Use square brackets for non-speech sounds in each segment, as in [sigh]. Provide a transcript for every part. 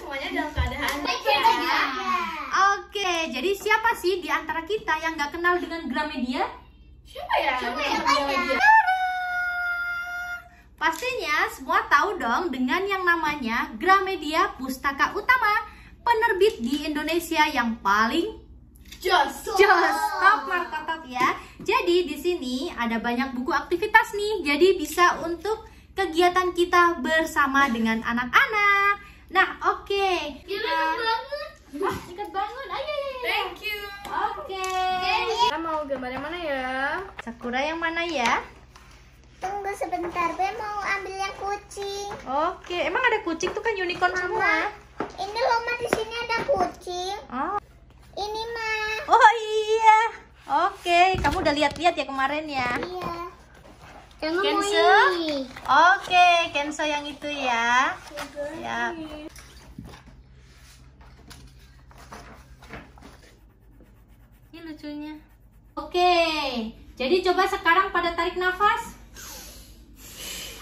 semuanya dalam keadaan sehat. Ya. Oke, jadi siapa sih di antara kita yang nggak kenal dengan Gramedia? Siapa ya? Siapa ya? Gramedia? Pastinya semua tahu dong dengan yang namanya Gramedia Pustaka Utama, penerbit di Indonesia yang paling jos. Jos, top marka top ya. Jadi di sini ada banyak buku aktivitas nih, jadi bisa untuk kegiatan kita bersama dengan anak-anak. Nah, oke. Okay. Kita banget. Ah, dekat banget. Ayo, ayo, ayo. Thank you. Oke. Okay. Kita mau gambar yang mana ya? Sakura yang mana ya? Tunggu sebentar, Be mau ambil yang kucing. Oke, okay. emang ada kucing tuh kan unicorn Mama, semua. Ini loh, di sini ada kucing. Oh. Ini, mah. Oh iya. Oke, okay. kamu udah lihat-lihat ya kemarin ya? Iya. Kenso. Oke, Kenso yang itu ya. ya. Ini lucunya. Oke, jadi coba sekarang pada tarik nafas.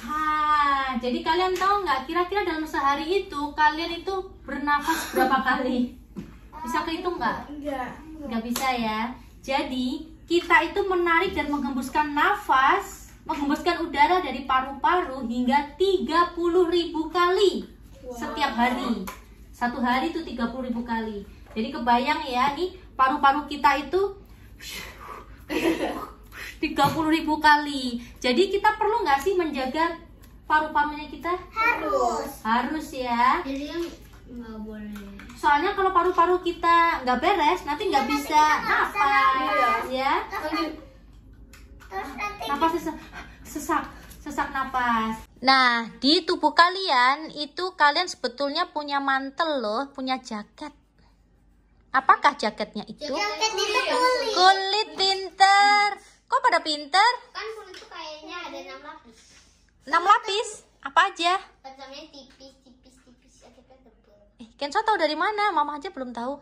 Ha, jadi kalian tahu nggak kira-kira dalam sehari itu kalian itu bernafas berapa kali? Bisa kehitung nggak? Nggak. Nggak bisa ya. Jadi kita itu menarik dan menghembuskan nafas menghembuskan udara dari paru-paru hingga 30.000 kali wow. setiap hari. Satu hari itu 30.000 kali. Jadi kebayang ya, nih paru-paru kita itu 30.000 kali. Jadi kita perlu nggak sih menjaga paru-parunya kita? Harus. Harus ya. Jadi nggak boleh. Soalnya kalau paru-paru kita nggak beres, nanti nggak iya, bisa apa iya. ya. Tangan napas sesak, sesak, napas. Nah, di tubuh kalian itu kalian sebetulnya punya mantel loh, punya jaket. Apakah jaketnya itu? Jaket kulit. Kulit pinter. Kok pada pinter? Kan kulit itu kayaknya ada 6 lapis. 6 lapis? Apa aja? Pertamanya tipis, tipis, tipis, akhirnya tebal. Eh, Kenzo tahu dari mana? Mama aja belum tahu.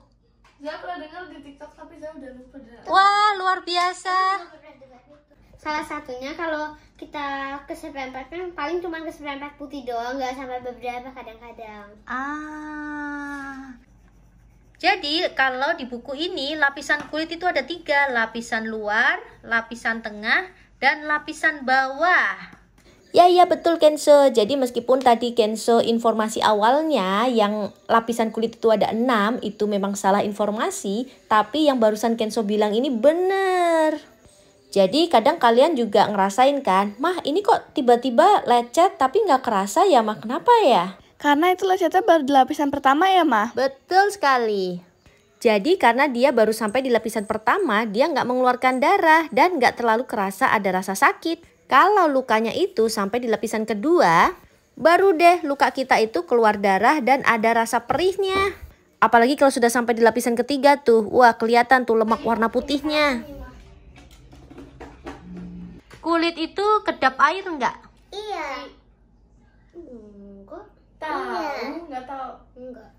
Saya pernah dengar di TikTok tapi saya udah lupa. Wah, luar biasa salah satunya kalau kita ke seperempat kan paling cuma ke seperempat putih doang nggak sampai beberapa kadang-kadang ah jadi kalau di buku ini lapisan kulit itu ada tiga lapisan luar lapisan tengah dan lapisan bawah Ya iya betul Kenzo. Jadi meskipun tadi Kenzo informasi awalnya yang lapisan kulit itu ada 6 itu memang salah informasi, tapi yang barusan Kenzo bilang ini benar. Jadi kadang kalian juga ngerasain kan, mah ini kok tiba-tiba lecet tapi nggak kerasa ya mah kenapa ya? Karena itu lecetnya baru di lapisan pertama ya mah? Betul sekali. Jadi karena dia baru sampai di lapisan pertama, dia nggak mengeluarkan darah dan nggak terlalu kerasa ada rasa sakit. Kalau lukanya itu sampai di lapisan kedua, baru deh luka kita itu keluar darah dan ada rasa perihnya. Apalagi kalau sudah sampai di lapisan ketiga tuh, wah kelihatan tuh lemak warna putihnya kulit itu kedap air enggak? Iya. Enggak. Tahu, iya. enggak tahu. Enggak.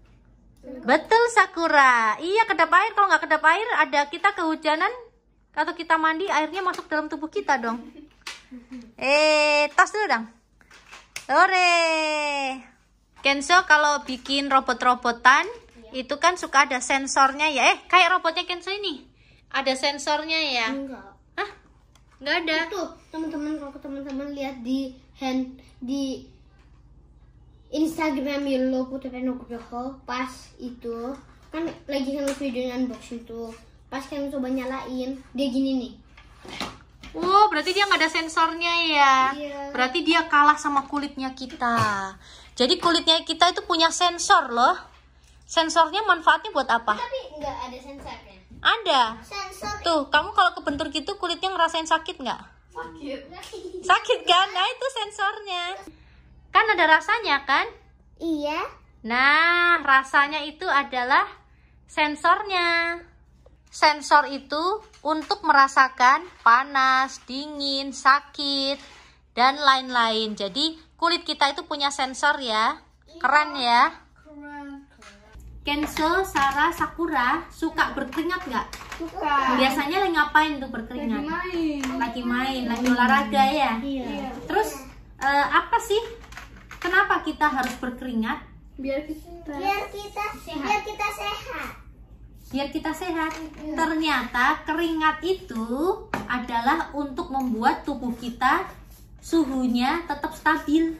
Betul Sakura. Iya kedap air. Kalau nggak kedap air ada kita kehujanan atau kita mandi airnya masuk dalam tubuh kita dong. eh, tas dulu dong. sore. Kenzo kalau bikin robot-robotan iya. itu kan suka ada sensornya ya. Eh, kayak robotnya Kenzo ini. Ada sensornya ya. Enggak nggak ada itu teman-teman kalau teman-teman lihat di hand di Instagram Yellow Putri Nugroho pas itu kan lagi kan video unboxing itu pas yang coba nyalain dia gini nih Oh, berarti dia nggak ada sensornya ya. Iya. Berarti dia kalah sama kulitnya kita. Jadi kulitnya kita itu punya sensor loh. Sensornya manfaatnya buat apa? Tapi nggak ada sensornya. Ada. Sensor. Tuh, kamu kalau kebentur gitu kulitnya ngerasain sakit nggak? Sakit. Sakit kan? Nah, itu sensornya. Kan ada rasanya kan? Iya. Nah, rasanya itu adalah sensornya. Sensor itu untuk merasakan panas, dingin, sakit, dan lain-lain. Jadi, kulit kita itu punya sensor ya. Keren ya. Cancel Sarah Sakura suka berkeringat nggak? Suka. Biasanya lagi ngapain tuh berkeringat? Lagi main. Lagi main, lagi olahraga ya. Iya. Terus uh, apa sih? Kenapa kita harus berkeringat? Biar kita biar kita sehat. biar kita sehat. Biar kita sehat. Iya. Ternyata keringat itu adalah untuk membuat tubuh kita suhunya tetap stabil.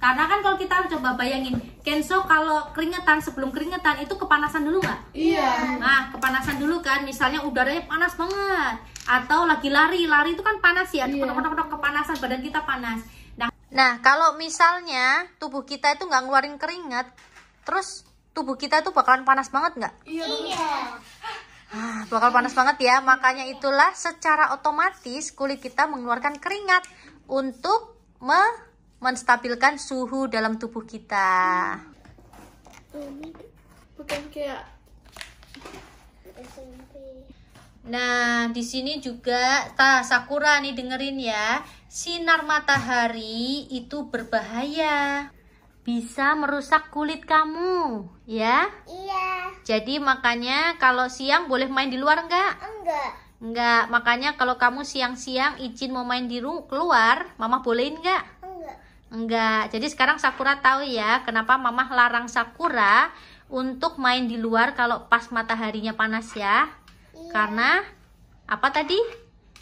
Karena kan kalau kita coba bayangin, Kenzo kalau keringetan sebelum keringetan itu kepanasan dulu nggak? Iya. Nah, kepanasan dulu kan, misalnya udaranya panas banget, atau lagi lari, lari itu kan panas ya, iya. kepanasan badan kita panas. Nah, nah kalau misalnya tubuh kita itu nggak ngeluarin keringat, terus tubuh kita itu bakalan panas banget nggak? Iya. iya. Ah, bakal panas banget ya, makanya itulah secara otomatis kulit kita mengeluarkan keringat untuk me menstabilkan suhu dalam tubuh kita. bukan kayak Nah, di sini juga ta sakura nih dengerin ya. Sinar matahari itu berbahaya. Bisa merusak kulit kamu, ya? Iya. Jadi makanya kalau siang boleh main di luar enggak? Enggak. Enggak, makanya kalau kamu siang-siang izin mau main di luar, mama bolehin enggak? Enggak. Jadi sekarang Sakura tahu ya kenapa mamah larang Sakura untuk main di luar kalau pas mataharinya panas ya. Iya. Karena apa tadi?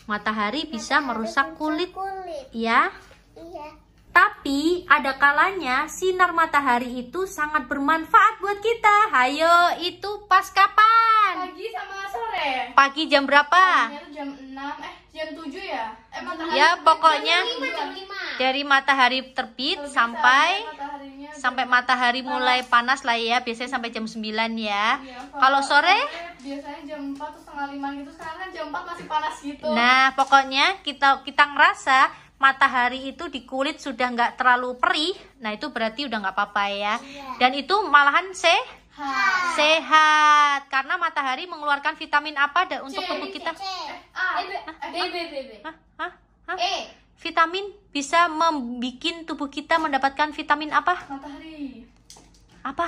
Matahari, matahari bisa merusak kulit. kulit. Ya. Iya. Tapi ada kalanya sinar matahari itu sangat bermanfaat buat kita. Hayo, itu pas kapan? Pagi sama sore. Pagi jam berapa? Pagi jam 6 eh jam 7 ya? Eh, matahari ya pokoknya jam 5, jam 5. dari matahari terbit Terbitan, sampai sampai matahari panas. mulai panas lah ya biasanya sampai jam 9 ya, ya kalau sore biasanya jam 4 setengah 5 gitu sekarang kan jam 4 masih panas gitu nah pokoknya kita kita ngerasa matahari itu di kulit sudah nggak terlalu perih nah itu berarti udah nggak apa-apa ya. ya dan itu malahan sehat sehat karena matahari mengeluarkan vitamin apa ada untuk tubuh kita vitamin bisa membuat tubuh kita mendapatkan vitamin apa matahari apa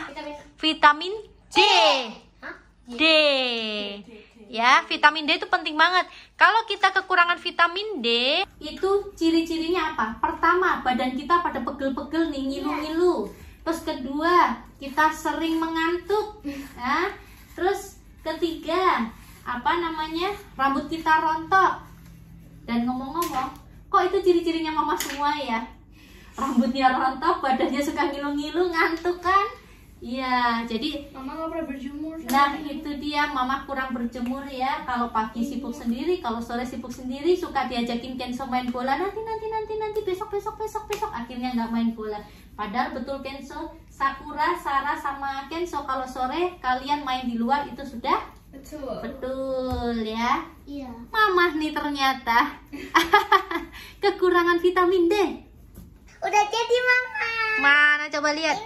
vitamin, vitamin D. E. D ya vitamin D itu penting banget kalau kita kekurangan vitamin D itu ciri-cirinya apa pertama badan kita pada pegel-pegel nih ngilu-ngilu Terus kedua, kita sering mengantuk. Ya. Terus ketiga, apa namanya? Rambut kita rontok. Dan ngomong-ngomong, kok itu ciri-cirinya mama semua ya? Rambutnya rontok, badannya suka ngilu-ngilu, ngantuk kan? Iya, jadi Mama nggak pernah berjemur. Nah, itu dia Mama kurang berjemur ya. Kalau pagi iya. sibuk sendiri, kalau sore sibuk sendiri, suka diajakin Kenzo main bola. Nanti, nanti, nanti, nanti, besok, besok, besok, besok. Akhirnya nggak main bola. Padahal betul Kenzo, Sakura, Sarah sama Kenzo kalau sore kalian main di luar itu sudah betul. Betul ya. Iya. Mama nih ternyata [laughs] kekurangan vitamin D. Udah jadi Mama. Mana coba lihat.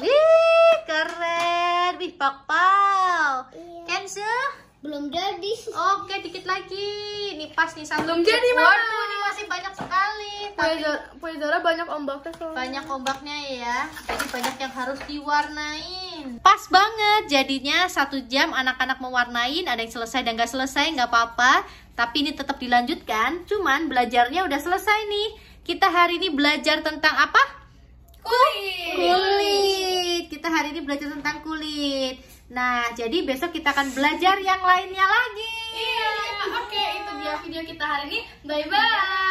Ini. Wih keren. Wih, bakpao. Iya. Kenzo? Belum jadi. Oke, dikit lagi. Ini pas nih satu. Belum jadi, Waduh, ini masih banyak sekali. Tapi Pue banyak ombaknya soalnya. Banyak ombaknya ya. Jadi banyak yang harus diwarnain. Pas banget. Jadinya satu jam anak-anak mewarnain. Ada yang selesai dan nggak selesai, nggak apa-apa. Tapi ini tetap dilanjutkan. Cuman belajarnya udah selesai nih. Kita hari ini belajar tentang apa? Kuis hari ini belajar tentang kulit. Nah, jadi besok kita akan belajar yang lainnya lagi. Iya, oke okay, itu dia video kita hari ini. Bye-bye.